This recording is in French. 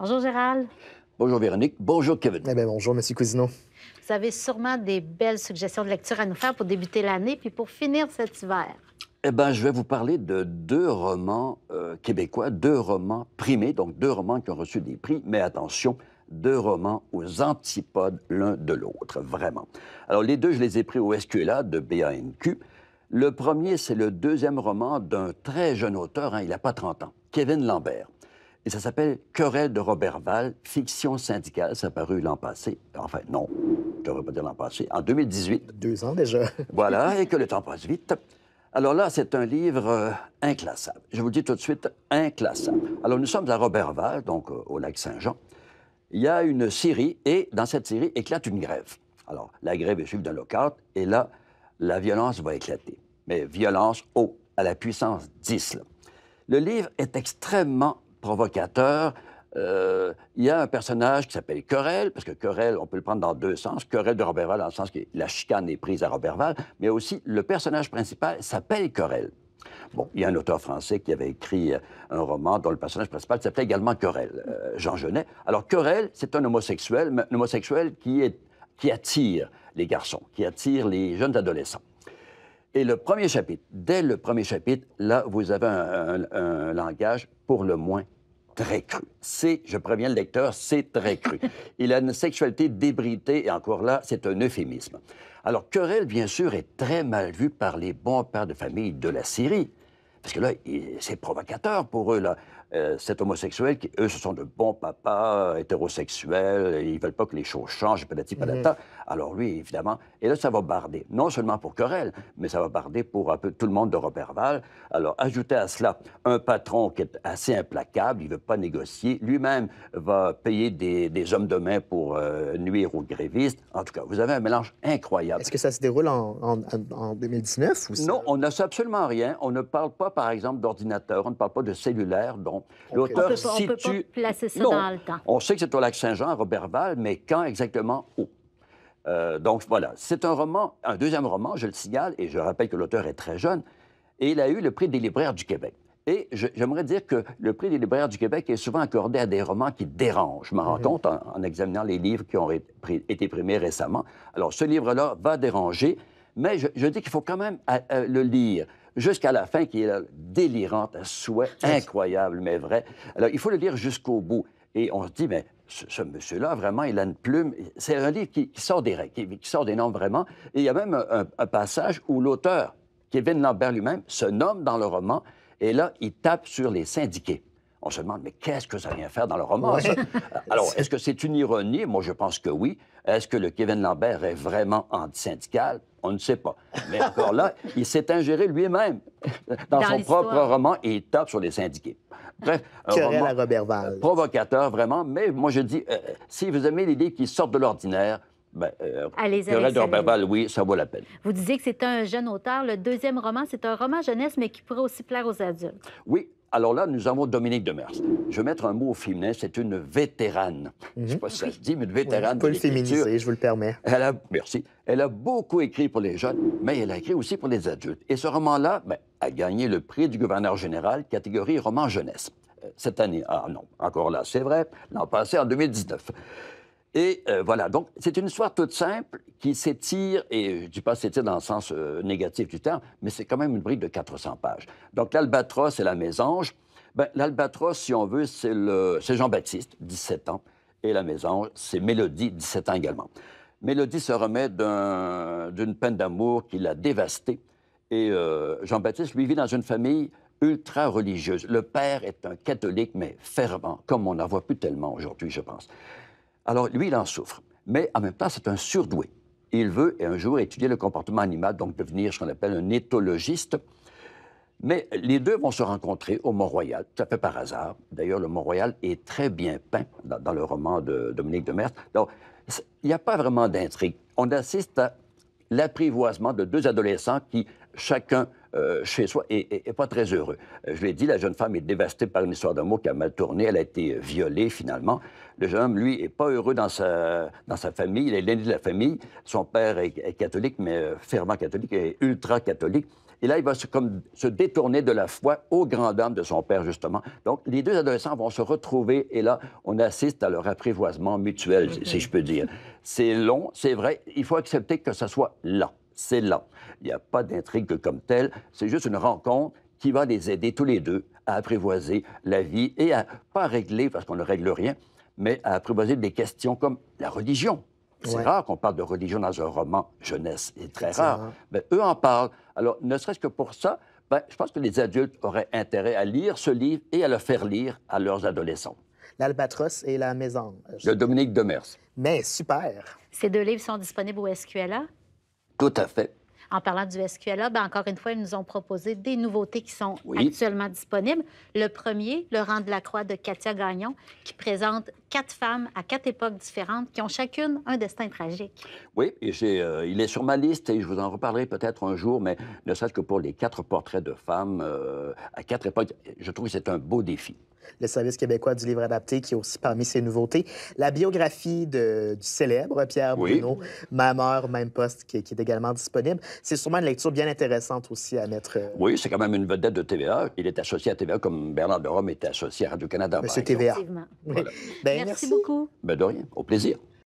Bonjour Gérald. Bonjour Véronique. Bonjour Kevin. Eh bien, bonjour Monsieur Cousineau. Vous avez sûrement des belles suggestions de lecture à nous faire pour débuter l'année puis pour finir cet hiver. Eh bien, je vais vous parler de deux romans euh, québécois, deux romans primés, donc deux romans qui ont reçu des prix, mais attention, deux romans aux antipodes l'un de l'autre, vraiment. Alors, les deux, je les ai pris au SQLA de BANQ. Le premier, c'est le deuxième roman d'un très jeune auteur, hein, il n'a pas 30 ans, Kevin Lambert ça s'appelle Querelle de Robert Val, fiction syndicale. Ça a paru l'an passé. Enfin, non, je ne devrais pas dire l'an passé. En 2018. Deux ans déjà. voilà, et que le temps passe vite. Alors là, c'est un livre euh, inclassable. Je vous dis tout de suite, inclassable. Alors nous sommes à Robert Val, donc euh, au lac Saint-Jean. Il y a une série et dans cette série éclate une grève. Alors la grève est suivie d'un lockout et là, la violence va éclater. Mais violence haut, à la puissance 10. Le livre est extrêmement provocateur. Euh, il y a un personnage qui s'appelle Querelle, parce que Querelle, on peut le prendre dans deux sens. Querelle de Roberval, dans le sens que la chicane est prise à Roberval, mais aussi le personnage principal s'appelle Querelle. Bon, il y a un auteur français qui avait écrit euh, un roman dont le personnage principal s'appelait également Querelle, euh, Jean Genet. Alors, Querelle, c'est un homosexuel, homosexuel qui, est, qui attire les garçons, qui attire les jeunes adolescents. Et le premier chapitre, dès le premier chapitre, là, vous avez un, langage pour le moins très cru. C'est, je préviens le lecteur, c'est très cru. Il a une sexualité débridée, et encore là, c'est un euphémisme. Alors, querelle, bien sûr, est très mal vue par les bons pères de famille de la Syrie. Parce que là, c'est provocateur pour eux, là. Euh, cet homosexuel, qui, eux, ce sont de bons papas hétérosexuels, ils veulent pas que les choses changent, patati patata. Mm-hmm. Alors lui, évidemment, et là, ça va barder, non seulement pour Querelle, mais ça va barder pour un peu tout le monde de Robert Alors, ajoutez à cela un patron qui est assez implacable, il veut pas négocier, lui-même va payer des, hommes de main pour euh, nuire aux grévistes. En tout cas, vous avez un mélange incroyable. Est-ce que ça se déroule en, 2019 ou Non, on ne absolument rien. On ne parle pas, par exemple, d'ordinateur, on ne parle pas de cellulaire, l'auteur situe... On On sait que c'est au lac Saint-Jean, Robert mais quand exactement, où? Euh, donc voilà, c'est un roman, un deuxième roman, je le signale, et je rappelle que l'auteur est très jeune, et il a eu le prix des libraires du Québec. Et j'aimerais dire que le prix des libraires du Québec est souvent accordé à des romans qui dérangent. Je m'en rends mhm. compte en, examinant les livres qui ont été primés récemment. Alors, ce livre-là va déranger, mais je, dis qu'il faut quand même euh, euh, le lire jusqu'à la fin, qui est délirante, à souhait, incroyable, mais vrai. Alors, il faut le lire jusqu'au bout. Et on se dit, mais ce, monsieur-là, vraiment, il a une plume. C'est un livre qui, sort des règles, qui, sort des noms vraiment. Et il y a même un, passage où l'auteur, Kevin Lambert lui-même, se nomme dans le roman, et là, il tape sur les syndiqués. On se demande, mais qu'est-ce que ça vient faire dans le roman, Alors, est-ce que c'est une ironie? Moi, je pense que oui. Est-ce que le Kevin Lambert est vraiment anti-syndical? On ne sait pas. Mais encore là, il s'est ingéré lui-même dans, dans son propre roman et il tape sur les syndiqués. Bref, un euh, Provocateur, vraiment. Mais moi, je dis, euh, si vous aimez les livres qui sortent de l'ordinaire, ben, euh, de Robert oui, ça vaut la peine. Vous disiez que c'est un jeune auteur. Le deuxième roman, c'est un roman jeunesse, mais qui pourrait aussi plaire aux adultes. Oui. Alors là, nous avons Dominique Demers. Je vais mettre un mot au féminin, c'est une vétérane. Je ne sais mhm. pas si ça se dit, mais une vétérane. pour le féminiser, je vous le permets. merci. Elle a beaucoup écrit pour les jeunes, mais elle a écrit aussi pour les adultes. Et ce roman-là, ben, a gagné le prix du gouverneur général catégorie roman jeunesse. Euh, cette année, ah non, encore là, c'est vrai, l'an passé, en 2019. Et euh, voilà, donc c'est une histoire toute simple qui s'étire, et je ne dis pas s'étire dans le sens euh, négatif du terme, mais c'est quand même une brique de 400 pages. Donc l'albatros et la mésange. Ben, l'albatros, si on veut, c'est Jean-Baptiste, 17 ans, et la mésange, c'est Mélodie, 17 ans également. Mélodie se remet d'une peine d'amour qui l'a dévastée et euh, Jean-Baptiste, lui, vit dans une famille ultra religieuse. Le père est un catholique, mais fervent, comme on n'en voit plus tellement aujourd'hui, je pense. Alors, lui, il en souffre. Mais en même temps, c'est un surdoué. Il veut, et un jour, étudier le comportement animal, donc devenir ce qu'on appelle un éthologiste. Mais les deux vont se rencontrer au Mont-Royal, tout à fait par hasard. D'ailleurs, le Mont-Royal est très bien peint dans, le roman de Dominique de Mertz. Donc, il n'y a pas vraiment d'intrigue. On assiste à l'apprivoisement de deux adolescents qui chacun euh, chez soi et, pas très heureux. Euh, je l'ai dit, la jeune femme est dévastée par une histoire d'amour qui a mal tourné, elle a été euh, violée finalement. Le jeune homme, lui, est pas heureux dans sa, dans sa famille, il est l'aîné de la famille, son père est, catholique, mais fervent catholique et ultra-catholique. Et là, il va se, comme, se détourner de la foi au grand dame de son père, justement. Donc, les deux adolescents vont se retrouver et là, on assiste à leur apprivoisement mutuel, si je peux dire. C'est long, c'est vrai, il faut accepter que ça soit lent c'est là. Il n'y a pas d'intrigue comme telle, c'est juste une rencontre qui va les aider tous les deux à apprivoiser la vie et à pas régler, parce qu'on ne règle rien, mais à apprivoiser des questions comme la religion. C'est rare qu'on parle de religion dans un roman jeunesse, c'est très rare. Mais eux en parlent. Alors, ne serait-ce que pour ça, ben, je pense que les adultes auraient intérêt à lire ce livre et à le faire lire à leurs adolescents. L'Albatros et la Maison. De Dominique Demers. Mais super. Ces deux livres sont disponibles au SQLA. Tout à fait. En parlant du SQLA, ben, encore une fois, ils nous ont proposé des nouveautés qui sont actuellement disponibles. Le premier, le rang de la croix de Katia Gagnon, qui présente quatre femmes à quatre époques différentes qui ont chacune un destin tragique. Oui, et euh, il est sur ma liste et je vous en reparlerai peut-être un jour, mais ne serait que pour les quatre portraits de femmes euh, à quatre époques, je trouve que c'est un beau défi le Service québécois du livre adapté, qui est aussi parmi ses nouveautés. La biographie du célèbre Pierre oui. Bruno, Même même poste, qui, est également disponible. C'est sûrement une lecture bien intéressante aussi à mettre. Euh, oui, c'est quand même une vedette de TVA. Il est associé à TVA comme Bernard de Rome était associé à Radio-Canada. Monsieur TVA. Ben, merci, beaucoup. Ben, de rien. Au plaisir.